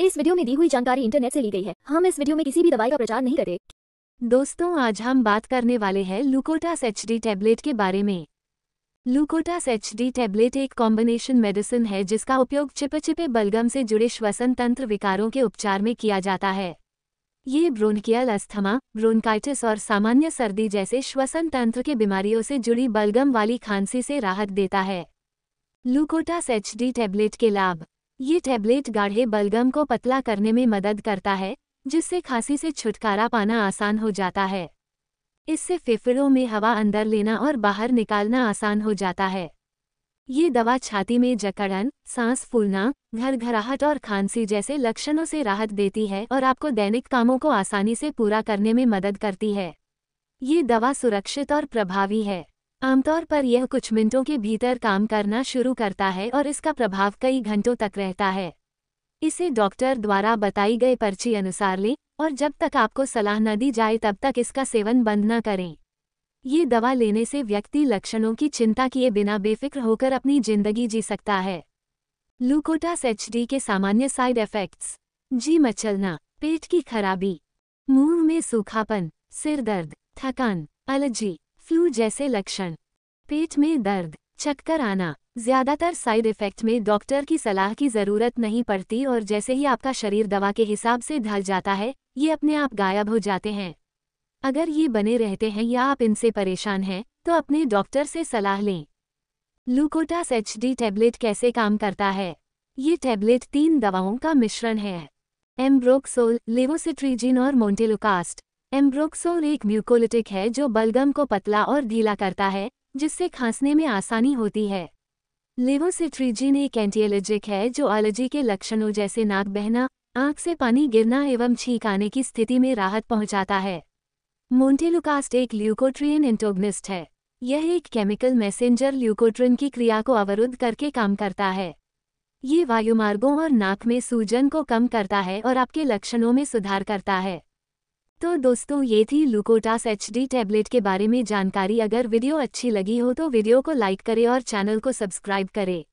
इस वीडियो में दी हुई जानकारी इंटरनेट से ली गई है हम इस वीडियो में किसी भी दवाई का प्रचार नहीं करते दोस्तों आज हम बात करने वाले हैं लुकोटास एच टैबलेट के बारे में लुकोटास एच टैबलेट एक कॉम्बिनेशन मेडिसिन है जिसका उपयोग चिपचिपे बलगम से जुड़े श्वसन तंत्र विकारों के उपचार में किया जाता है ये ब्रोनकियल अस्थमा ब्रोनकाइटिस और सामान्य सर्दी जैसे श्वसन तंत्र के बीमारियों से जुड़ी बलगम वाली खांसी से राहत देता है लुकोटास एच टैबलेट के लाभ ये टैबलेट गाढ़े बलगम को पतला करने में मदद करता है जिससे खांसी से छुटकारा पाना आसान हो जाता है इससे फेफड़ों में हवा अंदर लेना और बाहर निकालना आसान हो जाता है ये दवा छाती में जकड़न सांस फूलना घर घराहट और खांसी जैसे लक्षणों से राहत देती है और आपको दैनिक कामों को आसानी से पूरा करने में मदद करती है ये दवा सुरक्षित और प्रभावी है आमतौर पर यह कुछ मिनटों के भीतर काम करना शुरू करता है और इसका प्रभाव कई घंटों तक रहता है इसे डॉक्टर द्वारा बताई गई पर्ची अनुसार लें और जब तक आपको सलाह न दी जाए तब तक इसका सेवन बंद न करें ये दवा लेने से व्यक्ति लक्षणों की चिंता किए बिना बेफिक्र होकर अपनी जिंदगी जी सकता है लूकोटास एच के सामान्य साइड इफेक्ट्स जी मचलना पेट की खराबी मुंह में सूखापन सिर दर्द थकान एलर्जी फ्लू जैसे लक्षण पेट में दर्द चक्कर आना ज़्यादातर साइड इफ़ेक्ट में डॉक्टर की सलाह की ज़रूरत नहीं पड़ती और जैसे ही आपका शरीर दवा के हिसाब से ढल जाता है ये अपने आप गायब हो जाते हैं अगर ये बने रहते हैं या आप इनसे परेशान हैं तो अपने डॉक्टर से सलाह लें लूकोटास एच डी टैबलेट कैसे काम करता है ये टैबलेट तीन दवाओं का मिश्रण है एम्ब्रोक्सोल लेवोसिट्रीजिन और मोन्टेलोकास्ट एम्ब्रोक्सोल एक म्यूकोलिटिक है जो बलगम को पतला और ढीला करता है जिससे खांसने में आसानी होती है लेवोसिट्रीजिन एक एंटीएलर्जिक है जो एलर्जी के लक्षणों जैसे नाक बहना आंख से पानी गिरना एवं छींक आने की स्थिति में राहत पहुंचाता है मोन्टेलुकास्ट एक ल्यूकोट्रियन एंटोग्निस्ट है यह एक केमिकल मैसेंजर ल्यूकोट्रिन की क्रिया को अवरुद्ध करके काम करता है ये वायुमार्गों और नाक में सूजन को कम करता है और आपके लक्षणों में सुधार करता है तो दोस्तों ये थी लुकोटास एच टैबलेट के बारे में जानकारी अगर वीडियो अच्छी लगी हो तो वीडियो को लाइक करें और चैनल को सब्सक्राइब करें